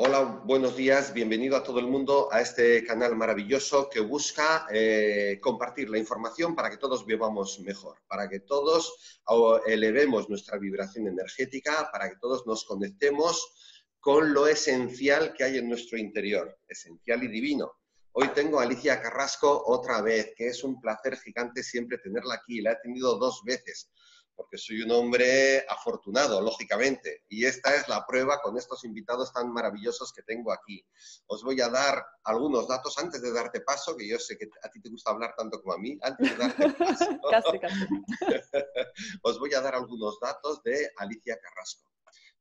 Hola, buenos días, bienvenido a todo el mundo a este canal maravilloso que busca eh, compartir la información para que todos vivamos mejor, para que todos elevemos nuestra vibración energética, para que todos nos conectemos con lo esencial que hay en nuestro interior, esencial y divino. Hoy tengo a Alicia Carrasco otra vez, que es un placer gigante siempre tenerla aquí, la he tenido dos veces porque soy un hombre afortunado, lógicamente, y esta es la prueba con estos invitados tan maravillosos que tengo aquí. Os voy a dar algunos datos antes de darte paso, que yo sé que a ti te gusta hablar tanto como a mí, antes de darte paso. casi, casi. Os voy a dar algunos datos de Alicia Carrasco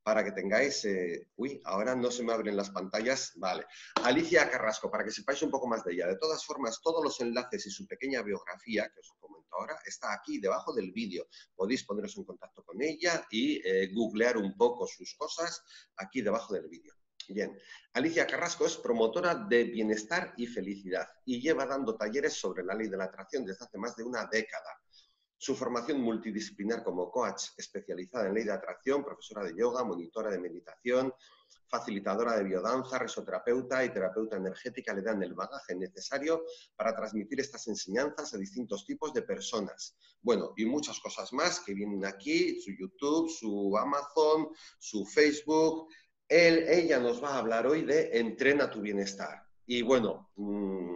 para que tengáis... Eh, uy, ahora no se me abren las pantallas. Vale. Alicia Carrasco, para que sepáis un poco más de ella. De todas formas, todos los enlaces y su pequeña biografía, que os comento ahora, está aquí debajo del vídeo. Podéis poneros en contacto con ella y eh, googlear un poco sus cosas aquí debajo del vídeo. Bien, Alicia Carrasco es promotora de bienestar y felicidad y lleva dando talleres sobre la ley de la atracción desde hace más de una década. Su formación multidisciplinar como coach especializada en ley de atracción, profesora de yoga, monitora de meditación, facilitadora de biodanza, resoterapeuta y terapeuta energética le dan el bagaje necesario para transmitir estas enseñanzas a distintos tipos de personas. Bueno, y muchas cosas más que vienen aquí, su YouTube, su Amazon, su Facebook. Él, ella nos va a hablar hoy de Entrena tu bienestar. Y bueno, mm,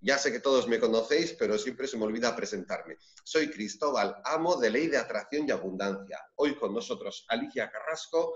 ya sé que todos me conocéis, pero siempre se me olvida presentarme. Soy Cristóbal, amo de Ley de Atracción y Abundancia. Hoy con nosotros Alicia Carrasco,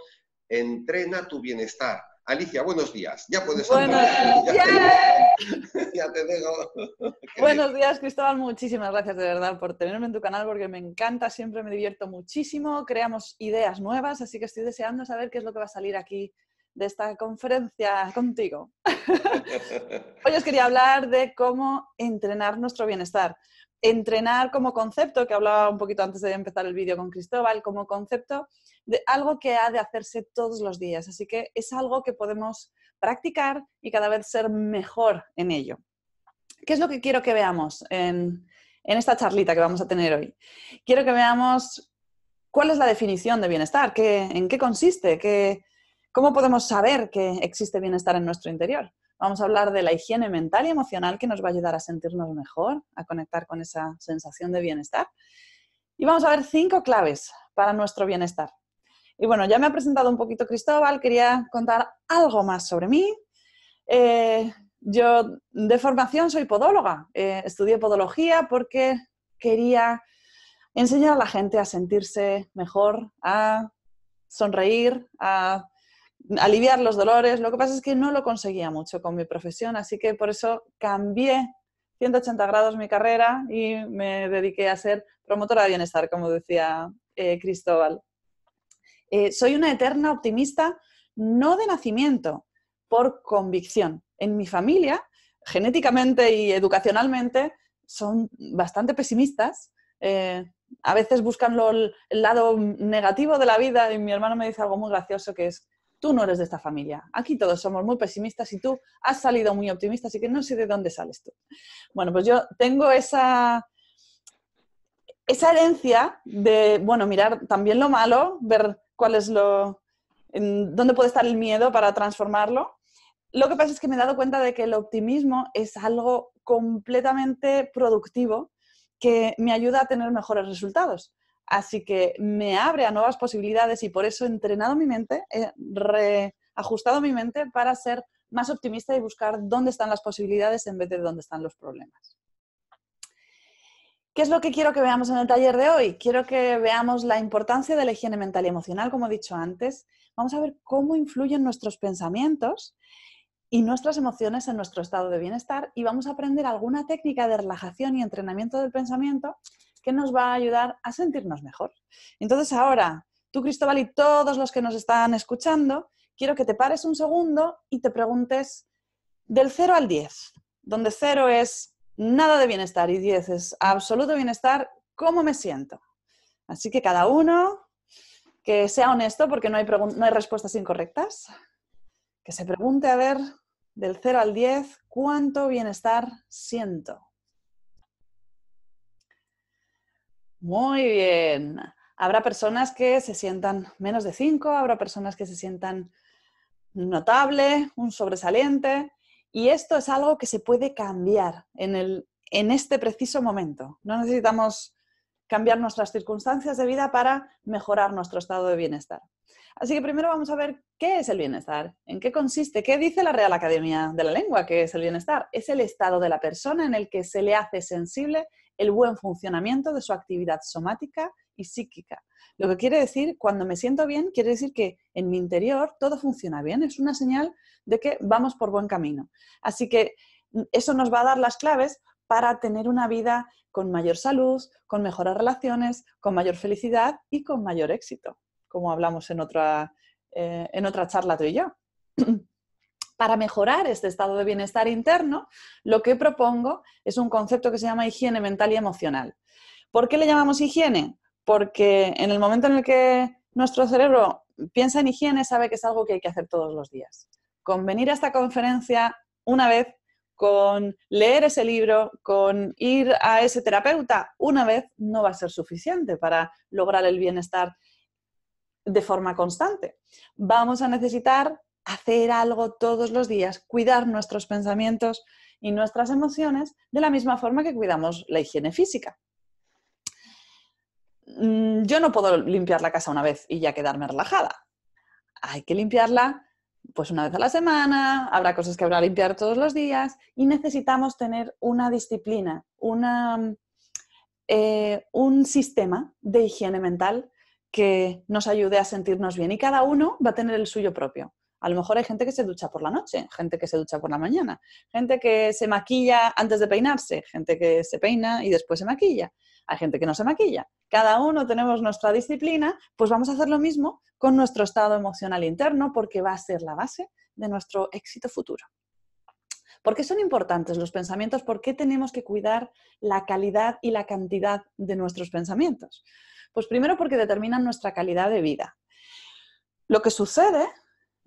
Entrena tu Bienestar. Alicia, buenos días. Ya puedes buenos días, Cristóbal. Muchísimas gracias de verdad por tenerme en tu canal porque me encanta, siempre me divierto muchísimo, creamos ideas nuevas, así que estoy deseando saber qué es lo que va a salir aquí de esta conferencia contigo. Hoy os quería hablar de cómo entrenar nuestro bienestar. Entrenar como concepto, que hablaba un poquito antes de empezar el vídeo con Cristóbal, como concepto de algo que ha de hacerse todos los días. Así que es algo que podemos practicar y cada vez ser mejor en ello. ¿Qué es lo que quiero que veamos en, esta charlita que vamos a tener hoy? Quiero que veamos cuál es la definición de bienestar, qué, en qué consiste, qué, ¿Cómo podemos saber que existe bienestar en nuestro interior? Vamos a hablar de la higiene mental y emocional que nos va a ayudar a sentirnos mejor, a conectar con esa sensación de bienestar. Y vamos a ver cinco claves para nuestro bienestar. Y bueno, ya me ha presentado un poquito Cristóbal, quería contar algo más sobre mí. Eh, yo de formación soy podóloga, eh, estudié podología porque quería enseñar a la gente a sentirse mejor, a sonreír, a aliviar los dolores. Lo que pasa es que no lo conseguía mucho con mi profesión, así que por eso cambié 180 grados mi carrera y me dediqué a ser promotora de bienestar, como decía eh, Cristóbal. Eh, soy una eterna optimista, no de nacimiento, por convicción. En mi familia, genéticamente y educacionalmente, son bastante pesimistas. Eh, a veces buscan el lado negativo de la vida y mi hermano me dice algo muy gracioso que es, tú no eres de esta familia. Aquí todos somos muy pesimistas y tú has salido muy optimista, así que no sé de dónde sales tú. Bueno, pues yo tengo esa, esa herencia de, bueno, mirar también lo malo, ver cuál es lo, dónde puede estar el miedo para transformarlo. Lo que pasa es que me he dado cuenta de que el optimismo es algo completamente productivo que me ayuda a tener mejores resultados. Así que me abre a nuevas posibilidades y por eso he entrenado mi mente, he reajustado mi mente para ser más optimista y buscar dónde están las posibilidades en vez de dónde están los problemas. ¿Qué es lo que quiero que veamos en el taller de hoy? Quiero que veamos la importancia de la higiene mental y emocional, como he dicho antes. Vamos a ver cómo influyen nuestros pensamientos y nuestras emociones en nuestro estado de bienestar y vamos a aprender alguna técnica de relajación y entrenamiento del pensamiento que nos va a ayudar a sentirnos mejor. Entonces ahora, tú Cristóbal y todos los que nos están escuchando, quiero que te pares un segundo y te preguntes del 0 al 10, donde 0 es nada de bienestar y 10 es absoluto bienestar, ¿cómo me siento? Así que cada uno que sea honesto porque no hay, respuestas incorrectas, que se pregunte a ver del 0 al 10 cuánto bienestar siento. Muy bien. Habrá personas que se sientan menos de 5, habrá personas que se sientan notable, un sobresaliente, y esto es algo que se puede cambiar en, en este preciso momento. No necesitamos cambiar nuestras circunstancias de vida para mejorar nuestro estado de bienestar. Así que primero vamos a ver qué es el bienestar, en qué consiste, qué dice la Real Academia de la Lengua que es el bienestar. Es el estado de la persona en el que se le hace sensible el buen funcionamiento de su actividad somática y psíquica. Lo que quiere decir, cuando me siento bien, quiere decir que en mi interior todo funciona bien. Es una señal de que vamos por buen camino. Así que mm, eso nos va a dar las claves para tener una vida con mayor salud, con mejores relaciones, con mayor felicidad y con mayor éxito, como hablamos en otra, eh, en otra charla tú y yo. para mejorar este estado de bienestar interno, lo que propongo es un concepto que se llama higiene mental y emocional. ¿Por qué le llamamos higiene? Porque en el momento en el que nuestro cerebro piensa en higiene, sabe que es algo que hay que hacer todos los días. Con venir a esta conferencia una vez, con leer ese libro, con ir a ese terapeuta una vez, no va a ser suficiente para lograr el bienestar de forma constante. Vamos a necesitar hacer algo todos los días, cuidar nuestros pensamientos y nuestras emociones de la misma forma que cuidamos la higiene física. Mm, yo no puedo limpiar la casa una vez y ya quedarme relajada. Hay que limpiarla pues una vez a la semana, habrá cosas que habrá que limpiar todos los días y necesitamos tener una disciplina, una, eh, un sistema de higiene mental que nos ayude a sentirnos bien y cada uno va a tener el suyo propio. A lo mejor hay gente que se ducha por la noche, gente que se ducha por la mañana, gente que se maquilla antes de peinarse, gente que se peina y después se maquilla, hay gente que no se maquilla. Cada uno tenemos nuestra disciplina, pues vamos a hacer lo mismo con nuestro estado emocional interno porque va a ser la base de nuestro éxito futuro. ¿Por qué son importantes los pensamientos? ¿Por qué tenemos que cuidar la calidad y la cantidad de nuestros pensamientos? Pues primero porque determinan nuestra calidad de vida. Lo que sucede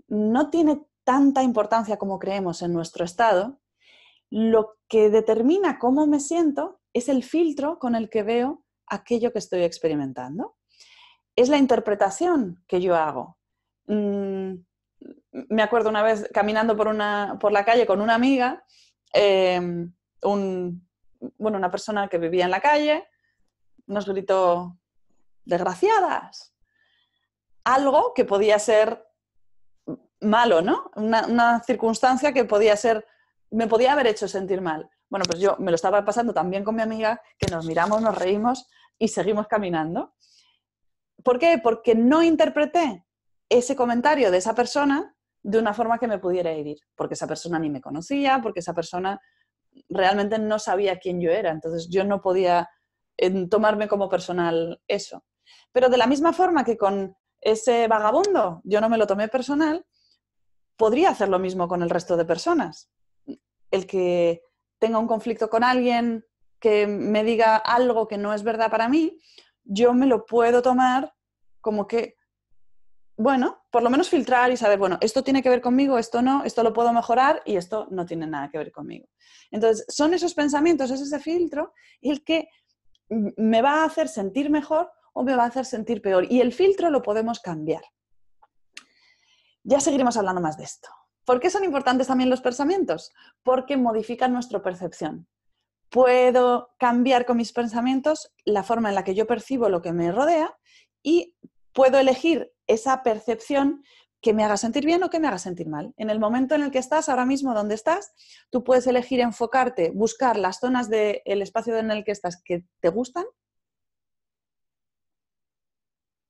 no tiene tanta importancia como creemos en nuestro estado, lo que determina cómo me siento es el filtro con el que veo aquello que estoy experimentando. Es la interpretación que yo hago. Mm, me acuerdo una vez caminando por, una, por la calle con una amiga, em, bueno, una persona que vivía en la calle, nos gritó, desgraciadas, algo que podía ser malo, ¿no? Una, circunstancia que podía ser, me podía haber hecho sentir mal. Bueno, pues yo me lo estaba pasando también con mi amiga, que nos miramos, nos reímos y seguimos caminando. ¿Por qué? Porque no interpreté ese comentario de esa persona de una forma que me pudiera herir, porque esa persona ni me conocía, porque esa persona realmente no sabía quién yo era, entonces yo no podía eh, tomarme como personal eso. Pero de la misma forma que con ese vagabundo yo no me lo tomé personal, podría hacer lo mismo con el resto de personas. El que tenga un conflicto con alguien que me diga algo que no es verdad para mí, yo me lo puedo tomar como que, bueno, por lo menos filtrar y saber, bueno, esto tiene que ver conmigo, esto no, esto lo puedo mejorar y esto no tiene nada que ver conmigo. Entonces, son esos pensamientos, es ese filtro el que me va a hacer sentir mejor o me va a hacer sentir peor. Y el filtro lo podemos cambiar. Ya seguiremos hablando más de esto. ¿Por qué son importantes también los pensamientos? Porque modifican nuestra percepción. Puedo cambiar con mis pensamientos la forma en la que yo percibo lo que me rodea y puedo elegir esa percepción que me haga sentir bien o que me haga sentir mal. En el momento en el que estás, ahora mismo donde estás, tú puedes elegir enfocarte, buscar las zonas del espacio en el que estás que te gustan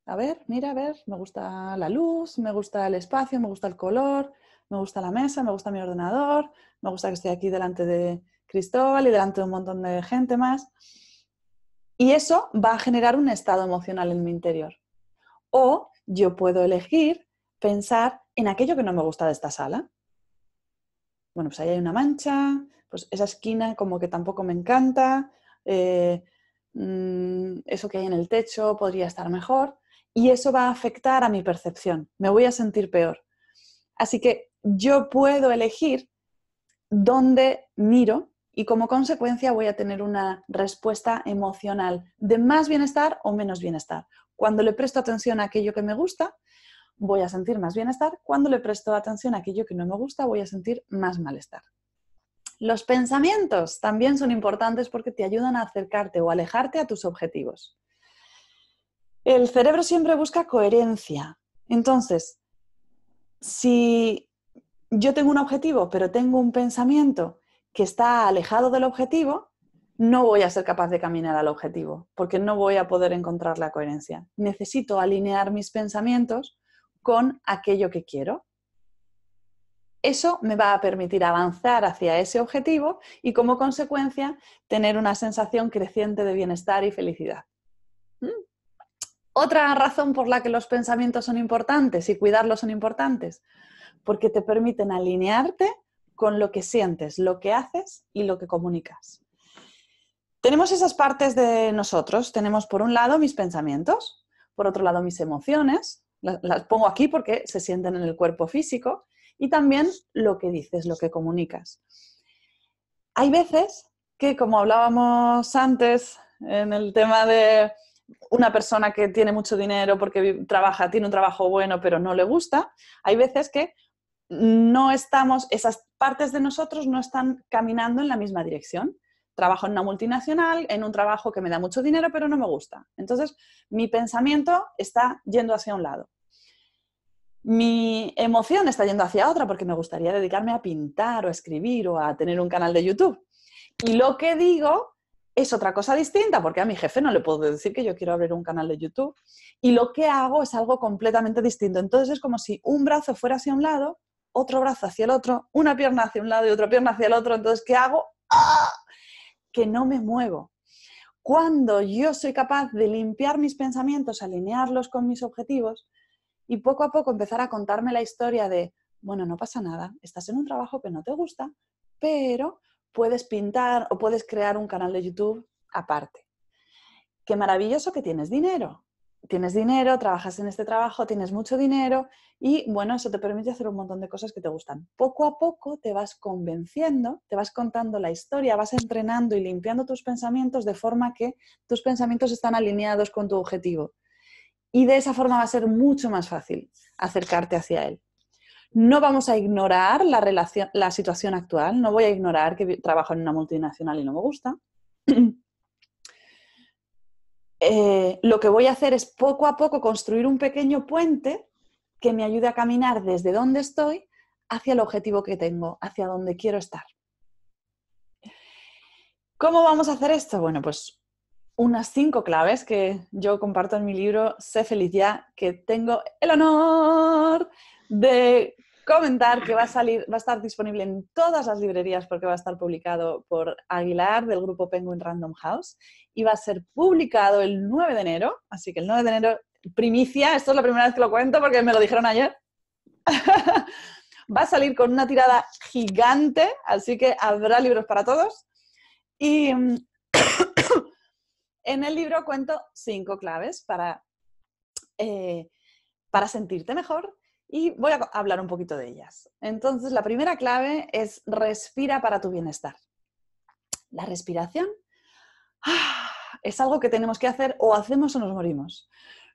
a ver, mira, a ver, me gusta la luz, me gusta el espacio, me gusta el color, me gusta la mesa, me gusta mi ordenador, me gusta que esté aquí delante de Cristóbal y delante de un montón de gente más. Y eso va a generar un estado emocional en mi interior. O yo puedo elegir pensar en aquello que no me gusta de esta sala. Bueno, pues ahí hay una mancha, pues esa esquina como que tampoco me encanta, eh, mm, eso que hay en el techo podría estar mejor y eso va a afectar a mi percepción, me voy a sentir peor. Así que yo puedo elegir dónde miro y como consecuencia voy a tener una respuesta emocional de más bienestar o menos bienestar. Cuando le presto atención a aquello que me gusta, voy a sentir más bienestar. Cuando le presto atención a aquello que no me gusta, voy a sentir más malestar. Los pensamientos también son importantes porque te ayudan a acercarte o alejarte a tus objetivos el cerebro siempre busca coherencia. Entonces, si yo tengo un objetivo, pero tengo un pensamiento que está alejado del objetivo, no voy a ser capaz de caminar al objetivo, porque no voy a poder encontrar la coherencia. Necesito alinear mis pensamientos con aquello que quiero. Eso me va a permitir avanzar hacia ese objetivo y como consecuencia tener una sensación creciente de bienestar y felicidad. Otra razón por la que los pensamientos son importantes y cuidarlos son importantes, porque te permiten alinearte con lo que sientes, lo que haces y lo que comunicas. Tenemos esas partes de nosotros. Tenemos por un lado mis pensamientos, por otro lado mis emociones, las, pongo aquí porque se sienten en el cuerpo físico, y también lo que dices, lo que comunicas. Hay veces que, como hablábamos antes en el tema de una persona que tiene mucho dinero porque trabaja, tiene un trabajo bueno, pero no le gusta, hay veces que no estamos, esas partes de nosotros no están caminando en la misma dirección. Trabajo en una multinacional, en un trabajo que me da mucho dinero, pero no me gusta. Entonces, mi pensamiento está yendo hacia un lado. Mi emoción está yendo hacia otra porque me gustaría dedicarme a pintar o a escribir o a tener un canal de YouTube. Y lo que digo es otra cosa distinta porque a mi jefe no le puedo decir que yo quiero abrir un canal de YouTube y lo que hago es algo completamente distinto. Entonces es como si un brazo fuera hacia un lado, otro brazo hacia el otro, una pierna hacia un lado y otra pierna hacia el otro. Entonces, ¿qué hago? ¡Ah! Que no me muevo. Cuando yo soy capaz de limpiar mis pensamientos, alinearlos con mis objetivos y poco a poco empezar a contarme la historia de, bueno, no pasa nada, estás en un trabajo que no te gusta, pero puedes pintar o puedes crear un canal de YouTube aparte. Qué maravilloso que tienes dinero. Tienes dinero, trabajas en este trabajo, tienes mucho dinero y bueno, eso te permite hacer un montón de cosas que te gustan. Poco a poco te vas convenciendo, te vas contando la historia, vas entrenando y limpiando tus pensamientos de forma que tus pensamientos están alineados con tu objetivo. Y de esa forma va a ser mucho más fácil acercarte hacia él. No vamos a ignorar la, la situación actual, no voy a ignorar que trabajo en una multinacional y no me gusta. Eh, lo que voy a hacer es poco a poco construir un pequeño puente que me ayude a caminar desde donde estoy hacia el objetivo que tengo, hacia donde quiero estar. ¿Cómo vamos a hacer esto? Bueno, pues unas cinco claves que yo comparto en mi libro Sé feliz ya, que tengo el honor de comentar que va a salir, va a estar disponible en todas las librerías porque va a estar publicado por Aguilar del grupo Penguin Random House y va a ser publicado el 9 de enero, así que el 9 de enero, primicia, esto es la primera vez que lo cuento porque me lo dijeron ayer. va a salir con una tirada gigante, así que habrá libros para todos. Y mm, en el libro cuento cinco claves para, eh, para sentirte mejor, y voy a hablar un poquito de ellas. Entonces, la primera clave es respira para tu bienestar. La respiración ah, es algo que tenemos que hacer o hacemos o nos morimos.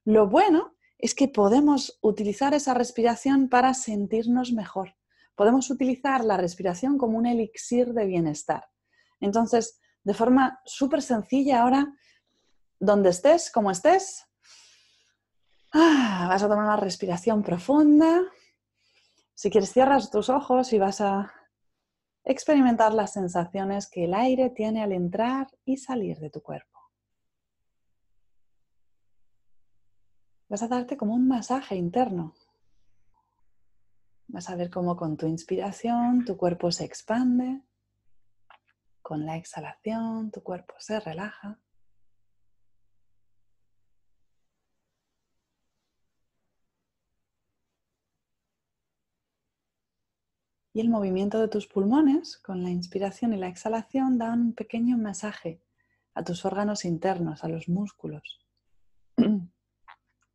Lo bueno es que podemos utilizar esa respiración para sentirnos mejor. Podemos utilizar la respiración como un elixir de bienestar. Entonces, de forma súper sencilla ahora, donde estés, como estés, Ah, vas a tomar una respiración profunda. Si quieres, cierras tus ojos y vas a experimentar las sensaciones que el aire tiene al entrar y salir de tu cuerpo. Vas a darte como un masaje interno. Vas a ver cómo con tu inspiración tu cuerpo se expande, con la exhalación tu cuerpo se relaja. y el movimiento de tus pulmones con la inspiración y la exhalación dan un pequeño masaje a tus órganos internos, a los músculos.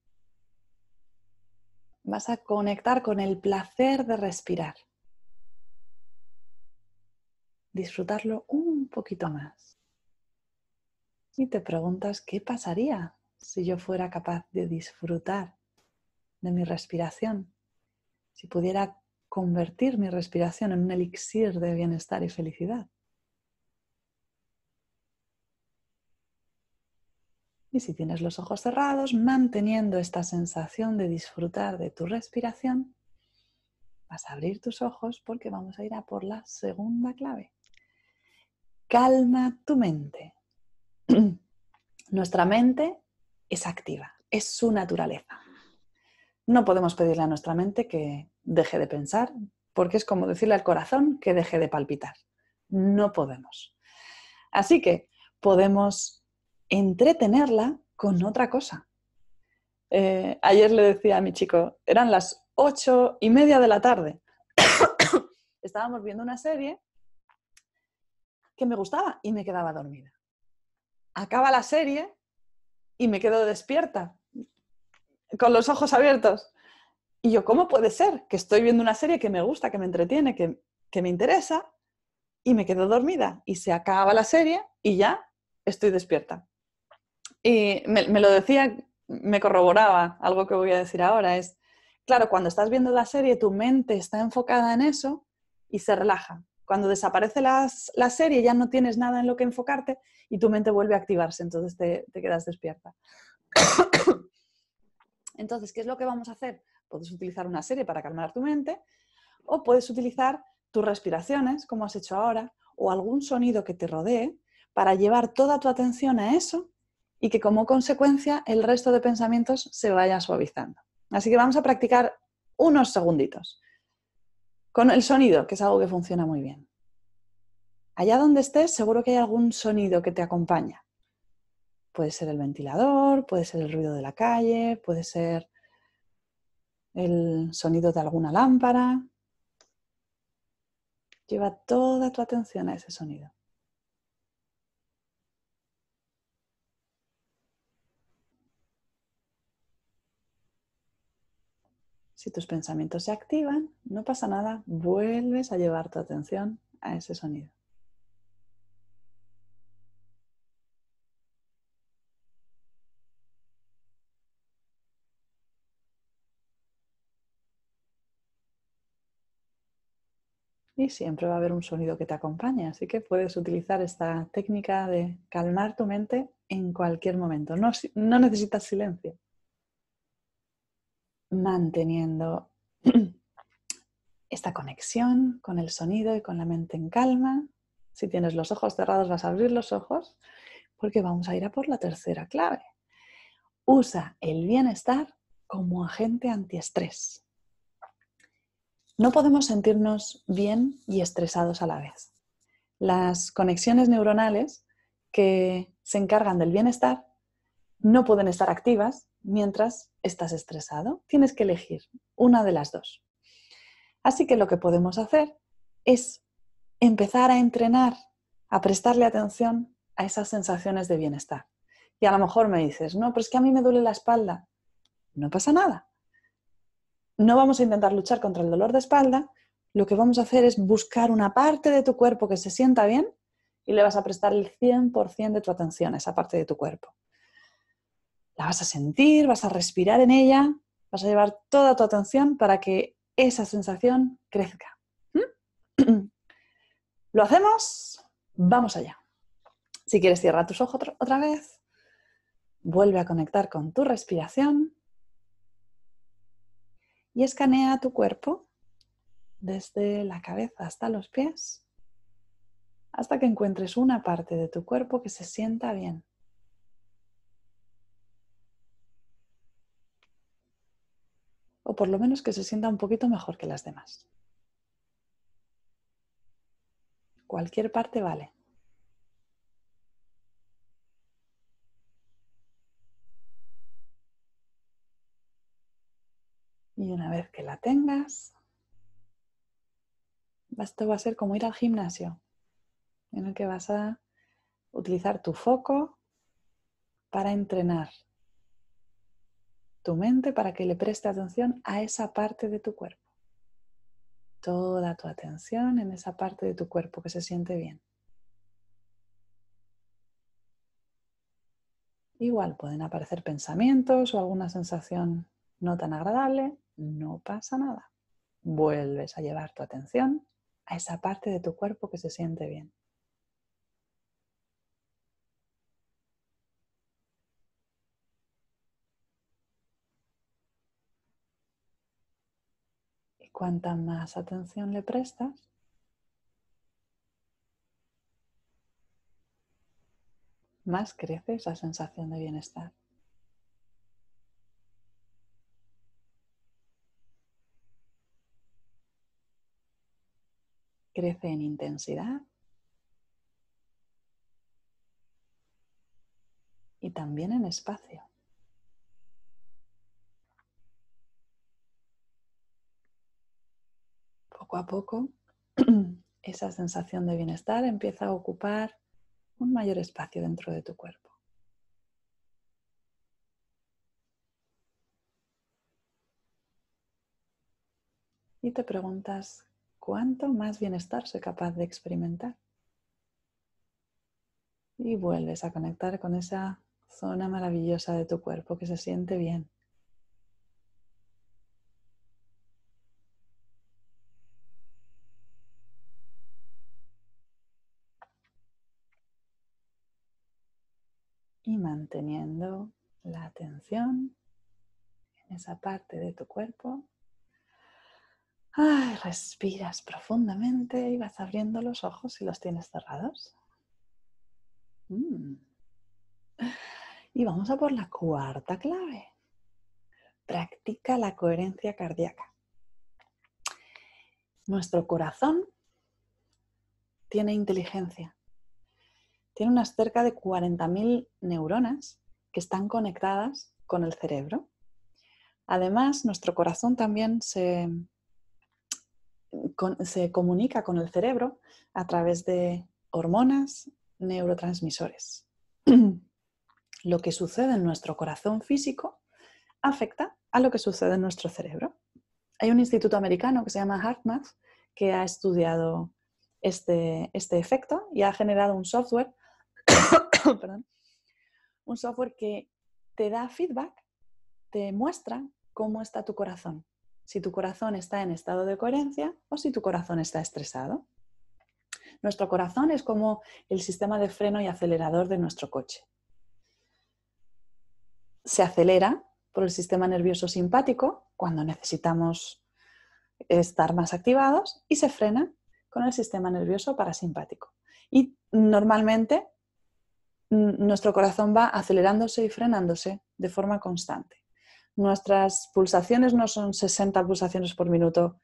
Vas a conectar con el placer de respirar. Disfrutarlo un poquito más. Y te preguntas, ¿qué pasaría si yo fuera capaz de disfrutar de mi respiración? Si pudiera convertir mi respiración en un elixir de bienestar y felicidad. Y si tienes los ojos cerrados, manteniendo esta sensación de disfrutar de tu respiración, vas a abrir tus ojos porque vamos a ir a por la segunda clave. Calma tu mente. Nuestra mente es activa, es su naturaleza. No podemos pedirle a nuestra mente que deje de pensar, porque es como decirle al corazón que deje de palpitar. No podemos. Así que podemos entretenerla con otra cosa. Eh, ayer le decía a mi chico, eran las ocho y media de la tarde. Estábamos viendo una serie que me gustaba y me quedaba dormida. Acaba la serie y me quedo despierta con los ojos abiertos. Y yo, ¿cómo puede ser que estoy viendo una serie que me gusta, que me entretiene, que, me interesa, y me quedo dormida? Y se acaba la serie y ya estoy despierta. Y me, lo decía, me corroboraba algo que voy a decir ahora, es, claro, cuando estás viendo la serie, tu mente está enfocada en eso y se relaja. Cuando desaparece la serie, ya no tienes nada en lo que enfocarte y tu mente vuelve a activarse, entonces te, te quedas despierta. Entonces, ¿qué es lo que vamos a hacer? Puedes utilizar una serie para calmar tu mente o puedes utilizar tus respiraciones, como has hecho ahora, o algún sonido que te rodee para llevar toda tu atención a eso y que como consecuencia el resto de pensamientos se vaya suavizando. Así que vamos a practicar unos segunditos con el sonido, que es algo que funciona muy bien. Allá donde estés, seguro que hay algún sonido que te acompaña. Puede ser el ventilador, puede ser el ruido de la calle, puede ser el sonido de alguna lámpara. Lleva toda tu atención a ese sonido. Si tus pensamientos se activan, no pasa nada, vuelves a llevar tu atención a ese sonido. y siempre va a haber un sonido que te acompañe. Así que puedes utilizar esta técnica de calmar tu mente en cualquier momento. No, no necesitas silencio. Manteniendo esta conexión con el sonido y con la mente en calma. Si tienes los ojos cerrados, vas a abrir los ojos porque vamos a ir a por la tercera clave. Usa el bienestar como agente antiestrés. No podemos sentirnos bien y estresados a la vez. Las conexiones neuronales que se encargan del bienestar no pueden estar activas mientras estás estresado. Tienes que elegir una de las dos. Así que lo que podemos hacer es empezar a entrenar, a prestarle atención a esas sensaciones de bienestar. Y a lo mejor me dices, no, pero es que a mí me duele la espalda. No pasa nada no vamos a intentar luchar contra el dolor de espalda, lo que vamos a hacer es buscar una parte de tu cuerpo que se sienta bien y le vas a prestar el 100% de tu atención a esa parte de tu cuerpo. La vas a sentir, vas a respirar en ella, vas a llevar toda tu atención para que esa sensación crezca. ¿Mm? ¿Lo hacemos? Vamos allá. Si quieres, cierra tus ojos otra vez. Vuelve a conectar con tu respiración y escanea tu cuerpo desde la cabeza hasta los pies hasta que encuentres una parte de tu cuerpo que se sienta bien. O por lo menos que se sienta un poquito mejor que las demás. Cualquier parte vale. Y una vez que la tengas, esto va a ser como ir al gimnasio, en el que vas a utilizar tu foco para entrenar tu mente para que le preste atención a esa parte de tu cuerpo. Toda tu atención en esa parte de tu cuerpo que se siente bien. Igual pueden aparecer pensamientos o alguna sensación no tan agradable no pasa nada. Vuelves a llevar tu atención a esa parte de tu cuerpo que se siente bien. Y cuanta más atención le prestas, más crece esa sensación de bienestar. crece en intensidad y también en espacio. Poco a poco, esa sensación de bienestar empieza a ocupar un mayor espacio dentro de tu cuerpo. Y te preguntas cuánto más bienestar soy capaz de experimentar. Y vuelves a conectar con esa zona maravillosa de tu cuerpo que se siente bien. Y manteniendo la atención en esa parte de tu cuerpo Ay, respiras profundamente y vas abriendo los ojos si los tienes cerrados. Mm. Y vamos a por la cuarta clave. Practica la coherencia cardíaca. Nuestro corazón tiene inteligencia. Tiene unas cerca de 40.000 neuronas que están conectadas con el cerebro. Además, nuestro corazón también se se comunica con el cerebro a través de hormonas, neurotransmisores. lo que sucede en nuestro corazón físico afecta a lo que sucede en nuestro cerebro. Hay un instituto americano que se llama HeartMath que ha estudiado este, este efecto y ha generado un software, un software que te da feedback, te muestra cómo está tu corazón si tu corazón está en estado de coherencia o si tu corazón está estresado. Nuestro corazón es como el sistema de freno y acelerador de nuestro coche. Se acelera por el sistema nervioso simpático cuando necesitamos estar más activados y se frena con el sistema nervioso parasimpático. Y normalmente nuestro corazón va acelerándose y frenándose de forma constante nuestras pulsaciones no son 60 pulsaciones por minuto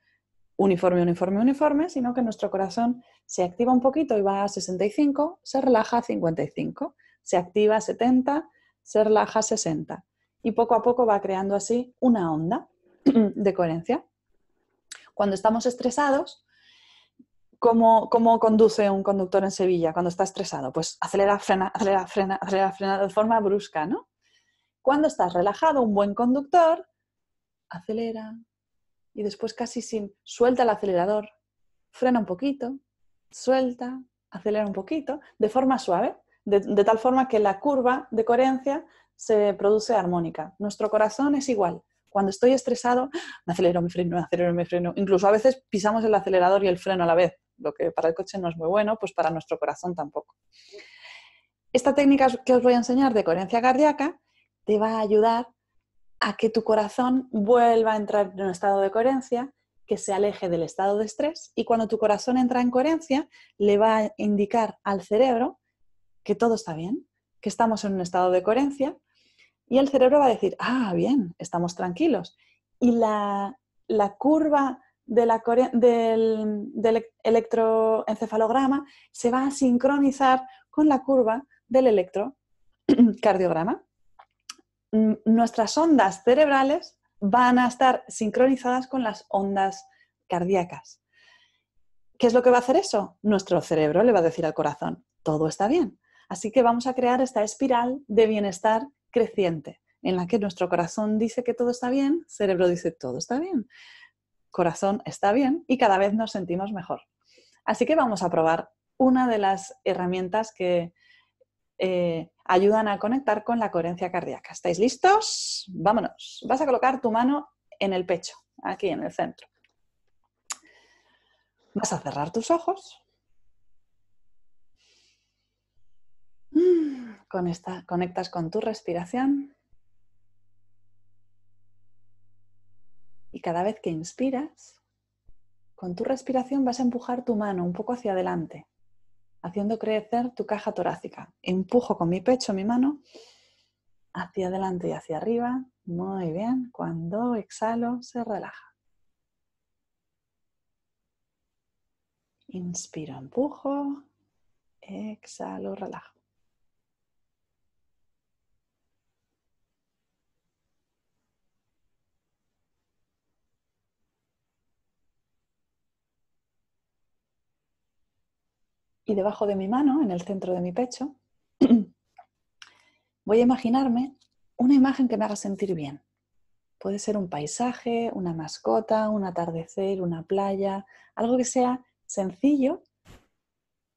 uniforme, uniforme, uniforme, sino que nuestro corazón se activa un poquito y va a 65, se relaja a 55, se activa a 70, se relaja a 60. Y poco a poco va creando así una onda de coherencia. Cuando estamos estresados, ¿cómo, conduce un conductor en Sevilla cuando está estresado? Pues acelera, frena, acelera, frena, acelera, frena de forma brusca, ¿no? Cuando estás relajado, un buen conductor acelera y después casi sin suelta el acelerador, frena un poquito, suelta, acelera un poquito, de forma suave, de, tal forma que la curva de coherencia se produce armónica. Nuestro corazón es igual. Cuando estoy estresado, me acelero, mi freno, acelero, me freno. Incluso a veces pisamos el acelerador y el freno a la vez, lo que para el coche no es muy bueno, pues para nuestro corazón tampoco. Esta técnica que os voy a enseñar de coherencia cardíaca te va a ayudar a que tu corazón vuelva a entrar en un estado de coherencia, que se aleje del estado de estrés y cuando tu corazón entra en coherencia, le va a indicar al cerebro que todo está bien, que estamos en un estado de coherencia y el cerebro va a decir, ah, bien, estamos tranquilos. Y la, curva del, electroencefalograma se va a sincronizar con la curva del electrocardiograma. Mm, nuestras ondas cerebrales van a estar sincronizadas con las ondas cardíacas. ¿Qué es lo que va a hacer eso? Nuestro cerebro le va a decir al corazón, todo está bien. Así que vamos a crear esta espiral de bienestar creciente, en la que nuestro corazón dice que todo está bien, cerebro dice todo está bien, corazón está bien y cada vez nos sentimos mejor. Así que vamos a probar una de las herramientas que, eh, ayudan a conectar con la coherencia cardíaca. ¿Estáis listos? Vámonos. Vas a colocar tu mano en el pecho, aquí en el centro. Vas a cerrar tus ojos. Mm, con conectas con tu respiración. Y cada vez que inspiras, con tu respiración vas a empujar tu mano un poco hacia adelante, haciendo crecer tu caja torácica. Empujo con mi pecho, mi mano, hacia adelante y hacia arriba. Muy bien. Cuando exhalo, se relaja. Inspiro, empujo. Exhalo, relajo. y debajo de mi mano, en el centro de mi pecho, voy a imaginarme una imagen que me haga sentir bien. Puede ser un paisaje, una mascota, un atardecer, una playa, algo que sea sencillo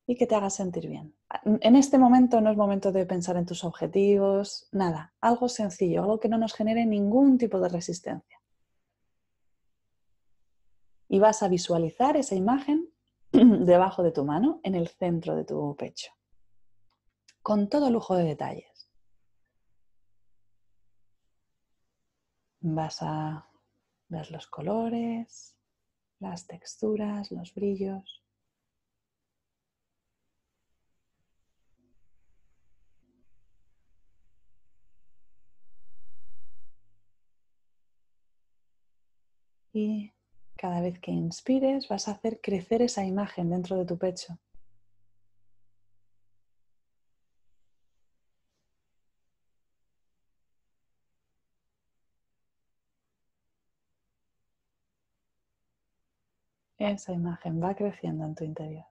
y que te haga sentir bien. En este momento no es momento de pensar en tus objetivos, nada, algo sencillo, algo que no nos genere ningún tipo de resistencia. Y vas a visualizar esa imagen debajo de tu mano, en el centro de tu pecho, con todo lujo de detalles. Vas a ver los colores, las texturas, los brillos. Y cada vez que inspires vas a hacer crecer esa imagen dentro de tu pecho. Esa imagen va creciendo en tu interior.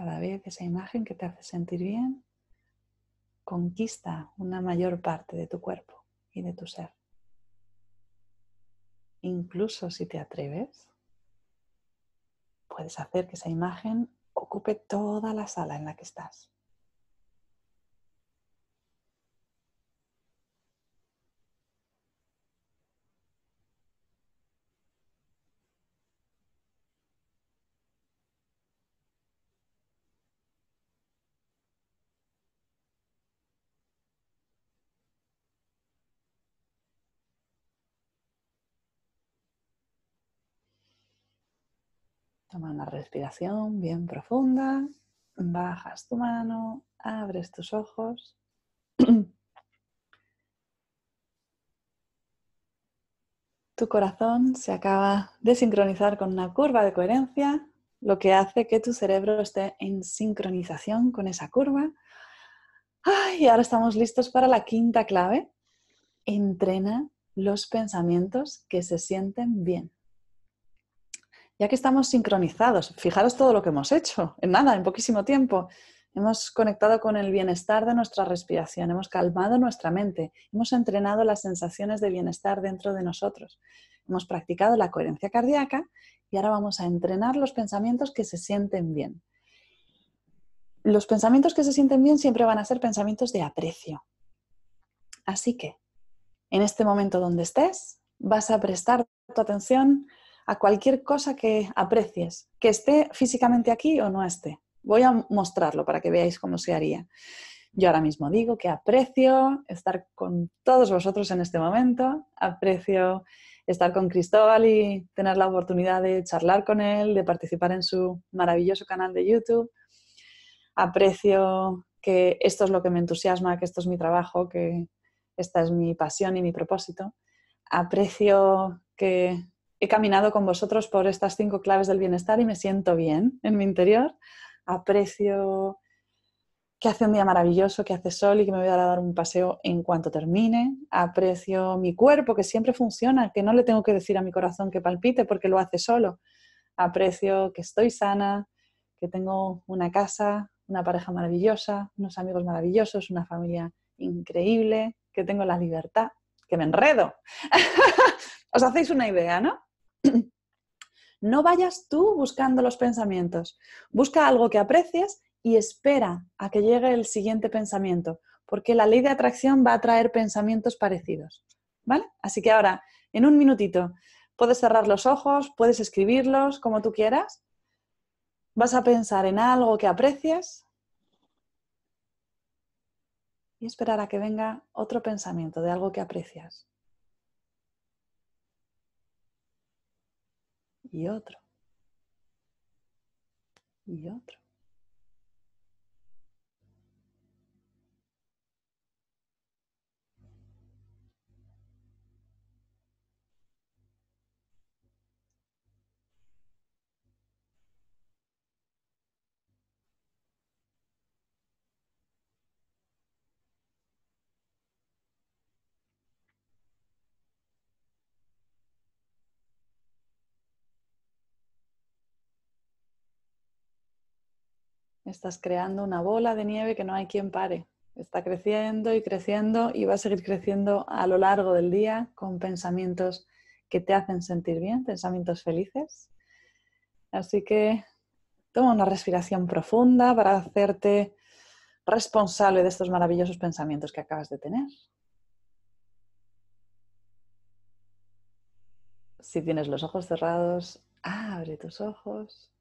cada vez esa imagen que te hace sentir bien conquista una mayor parte de tu cuerpo y de tu ser. Incluso si te atreves, puedes hacer que esa imagen ocupe toda la sala en la que estás. Toma una respiración bien profunda. Bajas tu mano, abres tus ojos. tu corazón se acaba de sincronizar con una curva de coherencia, lo que hace que tu cerebro esté en sincronización con esa curva. Y ahora estamos listos para la quinta clave. Entrena los pensamientos que se sienten bien ya que estamos sincronizados, fijaros todo lo que hemos hecho, en nada, en poquísimo tiempo. Hemos conectado con el bienestar de nuestra respiración, hemos calmado nuestra mente, hemos entrenado las sensaciones de bienestar dentro de nosotros, hemos practicado la coherencia cardíaca y ahora vamos a entrenar los pensamientos que se sienten bien. Los pensamientos que se sienten bien siempre van a ser pensamientos de aprecio. Así que, en este momento donde estés, vas a prestar tu atención a cualquier cosa que aprecies, que esté físicamente aquí o no esté. Voy a mostrarlo para que veáis cómo se haría. Yo ahora mismo digo que aprecio estar con todos vosotros en este momento, aprecio estar con Cristóbal y tener la oportunidad de charlar con él, de participar en su maravilloso canal de YouTube. Aprecio que esto es lo que me entusiasma, que esto es mi trabajo, que esta es mi pasión y mi propósito. Aprecio que he caminado con vosotros por estas cinco claves del bienestar y me siento bien en mi interior. Aprecio que hace un día maravilloso, que hace sol y que me voy a dar un paseo en cuanto termine. Aprecio mi cuerpo, que siempre funciona, que no le tengo que decir a mi corazón que palpite porque lo hace solo. Aprecio que estoy sana, que tengo una casa, una pareja maravillosa, unos amigos maravillosos, una familia increíble, que tengo la libertad, que me enredo. Os hacéis una idea, ¿no? No vayas tú buscando los pensamientos. Busca algo que aprecies y espera a que llegue el siguiente pensamiento, porque la ley de atracción va a traer pensamientos parecidos. ¿Vale? Así que ahora, en un minutito, puedes cerrar los ojos, puedes escribirlos como tú quieras. Vas a pensar en algo que aprecias y esperar a que venga otro pensamiento de algo que aprecias. y otro y otro. Estás creando una bola de nieve que no hay quien pare. Está creciendo y creciendo y va a seguir creciendo a lo largo del día con pensamientos que te hacen sentir bien, pensamientos felices. Así que toma una respiración profunda para hacerte responsable de estos maravillosos pensamientos que acabas de tener. Si tienes los ojos cerrados, abre tus ojos.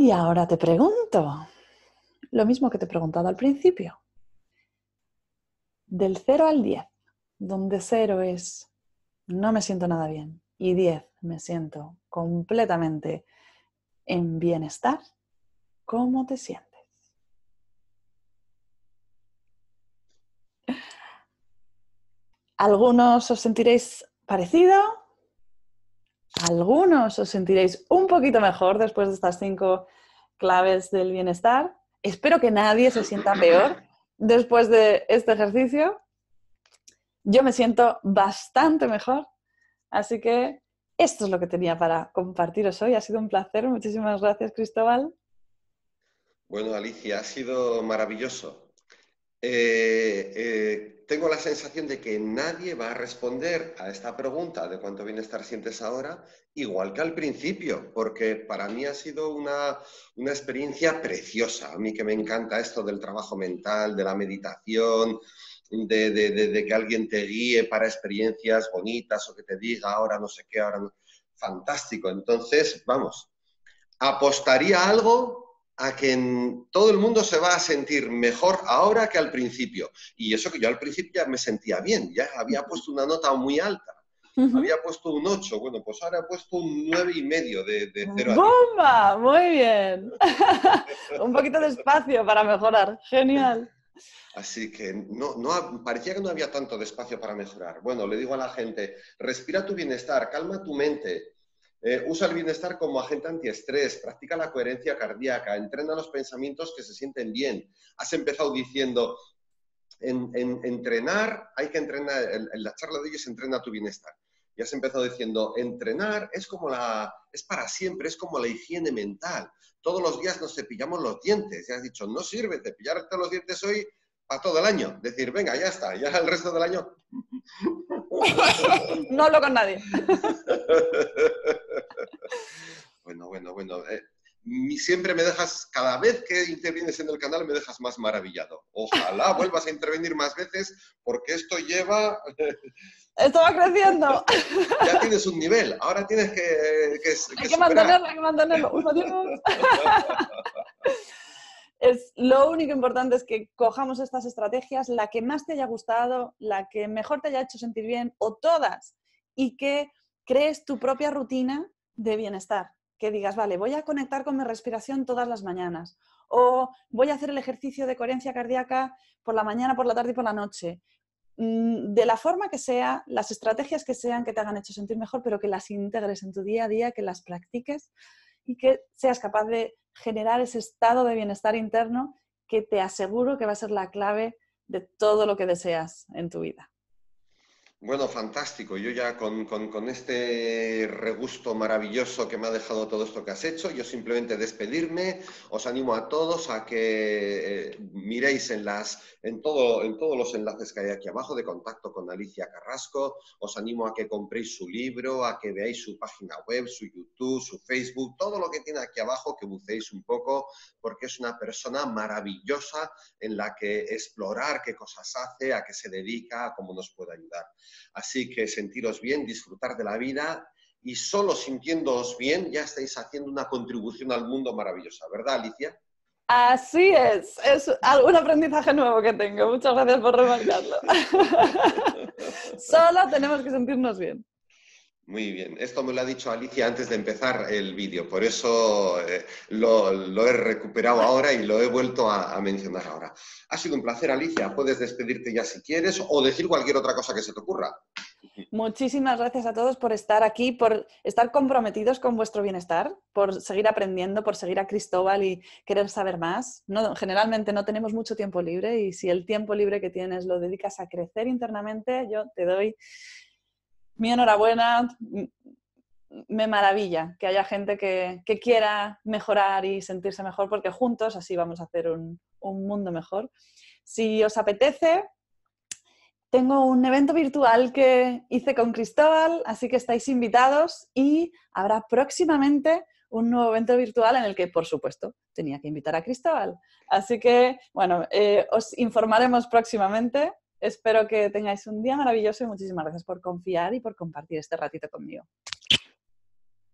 Y ahora te pregunto, lo mismo que te he preguntado al principio, del 0 al 10, donde 0 es no me siento nada bien y 10 me siento completamente en bienestar, ¿cómo te sientes? Algunos os sentiréis parecido, algunos os sentiréis un poquito mejor después de estas cinco claves del bienestar. Espero que nadie se sienta peor después de este ejercicio. Yo me siento bastante mejor. Así que esto es lo que tenía para compartiros hoy. Ha sido un placer. Muchísimas gracias, Cristóbal. Bueno, Alicia, ha sido maravilloso. Eh, eh, tengo la sensación de que nadie va a responder a esta pregunta de cuánto bienestar sientes ahora, igual que al principio, porque para mí ha sido una, experiencia preciosa. A mí que me encanta esto del trabajo mental, de la meditación, de, que alguien te guíe para experiencias bonitas o que te diga ahora no sé qué, ahora no. Fantástico. Entonces, vamos, apostaría algo a que todo el mundo se va a sentir mejor ahora que al principio. Y eso que yo al principio ya me sentía bien, ya había puesto una nota muy alta. Había puesto un 8, bueno, pues ahora he puesto un 9 y medio de, de 0 a Muy bien. un poquito de espacio para mejorar. Genial. Así que no, no, parecía que no había tanto de espacio para mejorar. Bueno, le digo a la gente, respira tu bienestar, calma tu mente, eh, usa el bienestar como agente antiestrés, practica la coherencia cardíaca, entrena los pensamientos que se sienten bien. Has empezado diciendo, en, entrenar, hay que entrenar, en, la charla de ellos entrena tu bienestar. Y has empezado diciendo, entrenar es como la, es para siempre, es como la higiene mental. Todos los días nos cepillamos los dientes. Y has dicho, no sirve cepillarte los dientes hoy para todo el año. Decir, venga, ya está, ya el resto del año. no hablo con nadie. bueno, bueno, bueno. Eh, siempre me dejas, cada vez que intervienes en el canal, me dejas más maravillado. Ojalá vuelvas a intervenir más veces porque esto lleva... Esto va creciendo. ya tienes un nivel, ahora tienes que... que mantenerlo, hay que mantenerlo. Uno, Es, lo único importante es que cojamos estas estrategias, la que más te haya gustado, la que mejor te haya hecho sentir bien o todas, y que crees tu propia rutina de bienestar, que digas, vale, voy a conectar con mi respiración todas las mañanas, o voy a hacer el ejercicio de coherencia cardíaca por la mañana, por la tarde y por la noche. Mm, de la forma que sea, las estrategias que sean que te hagan hecho sentir mejor, pero que las integres en tu día a día, que las practiques y que seas capaz de generar ese estado de bienestar interno que te aseguro que va a ser la clave de todo lo que deseas en tu vida. Bueno, fantástico. Yo ya con, este regusto maravilloso que me ha dejado todo esto que has hecho, yo simplemente despedirme. Os animo a todos a que eh, miréis en, las, en, todo, en todos los enlaces que hay aquí abajo de contacto con Alicia Carrasco. Os animo a que compréis su libro, a que veáis su página web, su YouTube, su Facebook, todo lo que tiene aquí abajo, que buceéis un poco, porque es una persona maravillosa en la que explorar qué cosas hace, a qué se dedica, a cómo nos puede ayudar. Así que sentiros bien, disfrutar de la vida y solo sintiéndoos bien ya estáis haciendo una contribución al mundo maravillosa, ¿verdad, Alicia? Así es, es un aprendizaje nuevo que tengo. Muchas gracias por remarcarlo. Solo tenemos que sentirnos bien. Muy bien, esto me lo ha dicho Alicia antes de empezar el vídeo, por eso eh, lo, he recuperado ahora y lo he vuelto a, mencionar ahora. Ha sido un placer, Alicia. Puedes despedirte ya si quieres o decir cualquier otra cosa que se te ocurra. Muchísimas gracias a todos por estar aquí, por estar comprometidos con vuestro bienestar, por seguir aprendiendo, por seguir a Cristóbal y querer saber más. generalmente no tenemos mucho tiempo libre y si el tiempo libre que tienes lo dedicas a crecer internamente, yo te doy mi enhorabuena, me maravilla que haya gente que, quiera mejorar y sentirse mejor, porque juntos así vamos a hacer un, mundo mejor. Si os apetece, tengo un evento virtual que hice con Cristóbal, así que estáis invitados y habrá próximamente un nuevo evento virtual en el que, por supuesto, tenía que invitar a Cristóbal. Así que, bueno, eh, os informaremos próximamente Espero que tengáis un día maravilloso y muchísimas gracias por confiar y por compartir este ratito conmigo.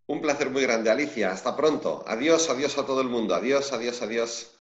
Un placer muy grande, Alicia. Hasta pronto. Adiós, adiós a todo el mundo. Adiós, adiós, adiós.